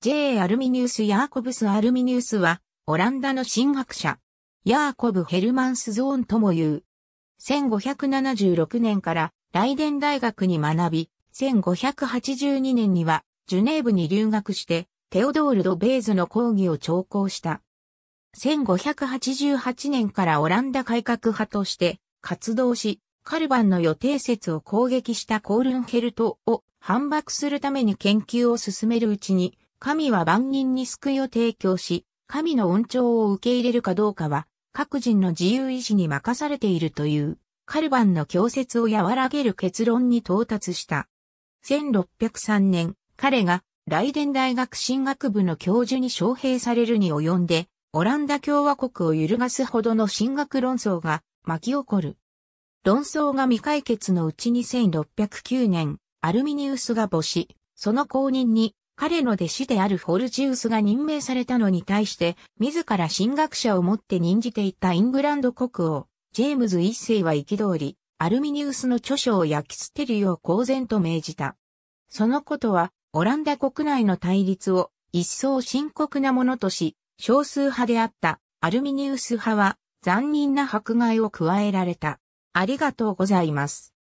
J. アルミニウス・ヤーコブス・アルミニウスは、オランダの神学者、ヤーコブ・ヘルマンス・ゾーンとも言う。1576年からライデン大学に学び、1582年にはジュネーブに留学して、テオドール・ド・ベーズの講義を聴講した。1588年からオランダ改革派として活動し、カルバンの予定説を攻撃したコールンヘルトを反駁するために研究を進めるうちに、神は万人に救いを提供し、神の恩寵を受け入れるかどうかは、各人の自由意志に任されているという、カルバンの教説を和らげる結論に到達した。1603年、彼がライデン大学進学部の教授に招聘されるに及んで、オランダ共和国を揺るがすほどの進学論争が巻き起こる。論争が未解決のうちに1609年、アルミニウスが母子、その後任に彼の弟子であるフォルジウスが任命されたのに対して、自ら神学者をもって任じていたイングランド国王、ジェームズ一世は憤り、アルミニウスの著書を焼き捨てるよう公然と命じた。そのことは、オランダ国内の対立を一層深刻なものとし、少数派であったアルミニウス派は残忍な迫害を加えられた。ありがとうございます。